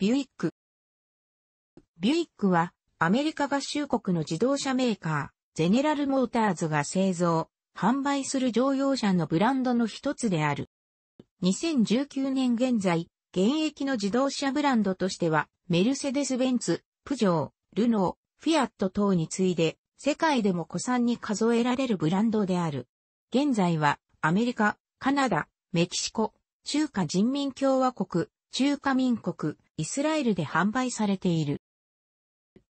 ビュイック。ビュイックは、アメリカ合衆国の自動車メーカー、ゼネラルモーターズが製造、販売する乗用車のブランドの一つである。2019年現在、現役の自動車ブランドとしては、メルセデス・ベンツ、プジョー、ルノー、フィアット等に次いで、世界でも古参に数えられるブランドである。現在は、アメリカ、カナダ、メキシコ、中華人民共和国、中華民国、イスラエルで販売されている。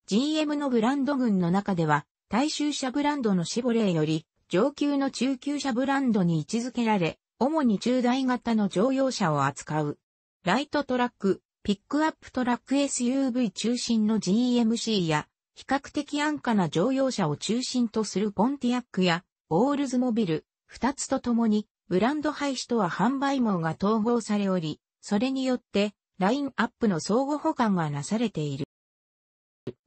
GM のブランド群の中では、大衆車ブランドのシボレーより、上級の中級車ブランドに位置づけられ、主に中大型の乗用車を扱う。ライトトラック、ピックアップトラック SUV 中心の GMC や、比較的安価な乗用車を中心とするポンティアックや、オールズモビル、二つとともに、ブランド廃止とは販売網が統合されおり、それによって、ラインアップの相互補完がなされている。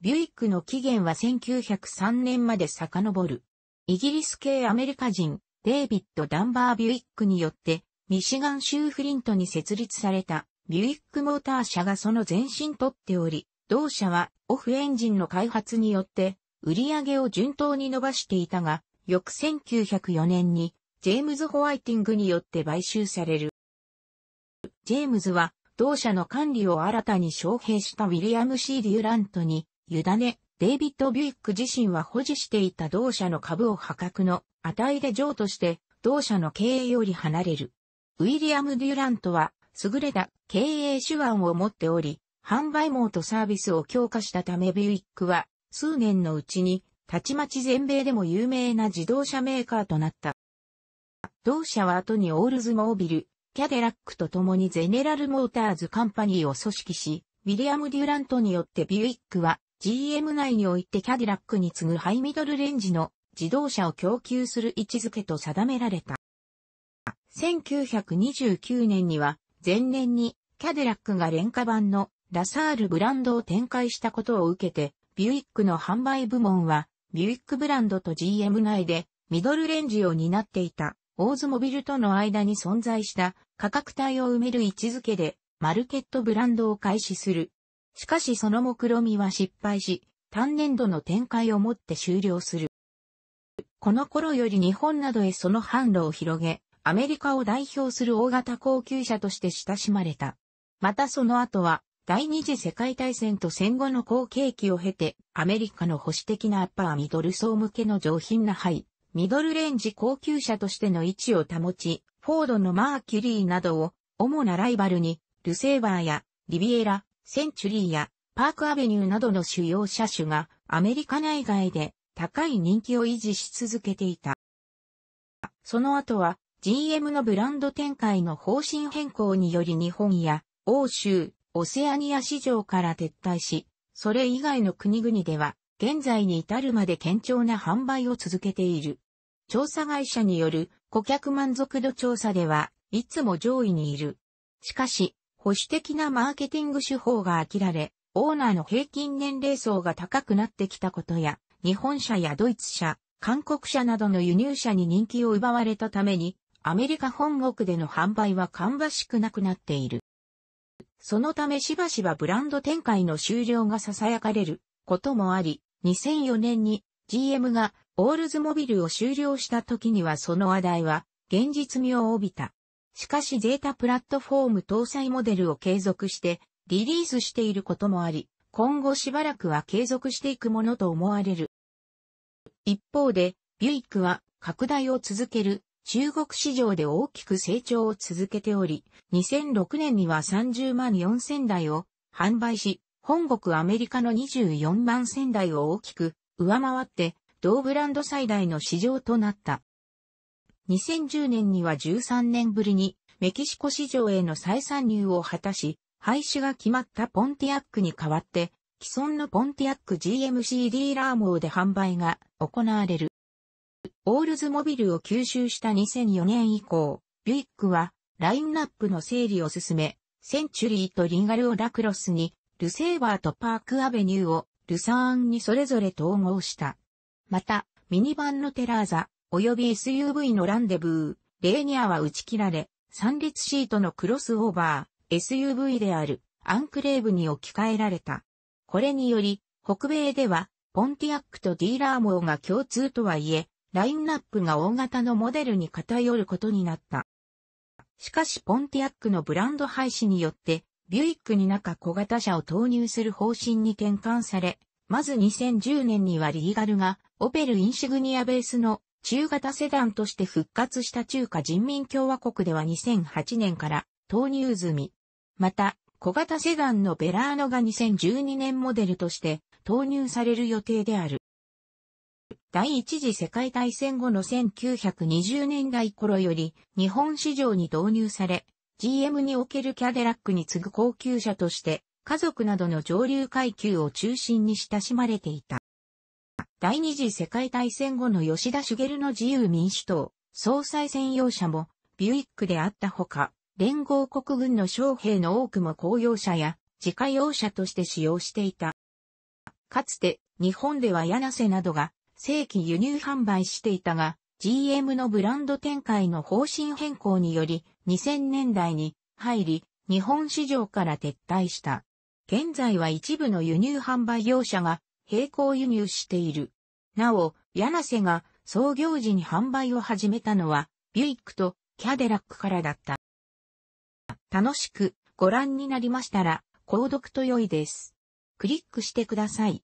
ビュイックの起源は1903年まで遡る。イギリス系アメリカ人、デイビッド・ダンバー・ビュイックによって、ミシガン州フリントに設立された、ビュイックモーター社がその前身とっており、同社はオフエンジンの開発によって売り上げを順当に伸ばしていたが、翌1904年にジェームズ・ホワイティングによって買収される。ジェームズは、同社の管理を新たに招聘したウィリアム・シー・デュラントに、委ね、デイビッド・ビュイック自身は保持していた同社の株を破格の値で譲渡して、同社の経営より離れる。ウィリアム・デュラントは、優れた経営手腕を持っており、販売網とサービスを強化したためビュイックは、数年のうちに、たちまち全米でも有名な自動車メーカーとなった。同社は後にオールズモービル、キャデラックと共にゼネラルモーターズカンパニーを組織し、ウィリアム・デュラントによってビュイックは GM 内においてキャデラックに次ぐハイミドルレンジの自動車を供給する位置づけと定められた。1929年には前年にキャデラックが廉価版のラサールブランドを展開したことを受けて、ビュイックの販売部門はビュイックブランドと GM 内でミドルレンジを担っていた。オーズモビルとの間に存在した価格帯を埋める位置づけでマルケットブランドを開始する。しかしその目論みは失敗し、単年度の展開をもって終了する。この頃より日本などへその販路を広げ、アメリカを代表する大型高級車として親しまれた。またその後は、第二次世界大戦と戦後の好景気を経て、アメリカの保守的なアッパーミドル層向けの上品なハイ、ミドルレンジ高級車としての位置を保ち、フォードのマーキュリーなどを主なライバルに、ルセーバーやリビエラ、センチュリーやパークアベニューなどの主要車種がアメリカ内外で高い人気を維持し続けていた。その後は GM のブランド展開の方針変更により日本や欧州、オセアニア市場から撤退し、それ以外の国々では現在に至るまで堅調な販売を続けている。調査会社による顧客満足度調査では、いつも上位にいる。しかし、保守的なマーケティング手法が飽きられ、オーナーの平均年齢層が高くなってきたことや、日本車やドイツ車、韓国車などの輸入車に人気を奪われたために、アメリカ本国での販売は芳しくなくなっている。そのためしばしばブランド展開の終了が囁かれることもあり、2004年に GM がオールズモビルを終了した時にはその話題は現実味を帯びた。しかしゼータプラットフォーム搭載モデルを継続してリリースしていることもあり、今後しばらくは継続していくものと思われる。一方で、ビュイックは拡大を続ける中国市場で大きく成長を続けており、2006年には30万4000台を販売し、本国アメリカの24万仙台を大きく上回って同ブランド最大の市場となった。2010年には13年ぶりにメキシコ市場への再参入を果たし、廃止が決まったポンティアックに代わって、既存のポンティアック GMCD ラーモーで販売が行われる。オールズモビルを吸収した2004年以降、ビュイックはラインナップの整理を進め、センチュリーとリンガルをラクロスにルセーバーとパークアベニューをルサーンにそれぞれ統合した。また、ミニバンのテラーザ、及び SUV のランデブー、レーニアは打ち切られ、三列シートのクロスオーバー、SUV である、アンクレーブに置き換えられた。これにより、北米では、ポンティアックとディーラー網が共通とはいえ、ラインナップが大型のモデルに偏ることになった。しかしポンティアックのブランド廃止によって、ビュイックに中小型車を投入する方針に転換され、まず2010年にはリーガルが、オペルインシグニアベースの中型セダンとして復活した中華人民共和国では2008年から投入済み。また、小型セダンのベラーノが2012年モデルとして投入される予定である。第一次世界大戦後の1920年代頃より日本市場に導入され、GM におけるキャデラックに次ぐ高級車として、家族などの上流階級を中心に親しまれていた。第二次世界大戦後の吉田茂の自由民主党、総裁専用車もビュイックであったほか、連合国軍の将兵の多くも公用車や自家用車として使用していた。かつて日本では柳瀬などが正規輸入販売していたが、GM のブランド展開の方針変更により2000年代に入り日本市場から撤退した。現在は一部の輸入販売業者が並行輸入している。なお、柳瀬が創業時に販売を始めたのはビュイックとキャデラックからだった。楽しくご覧になりましたら購読と良いです。クリックしてください。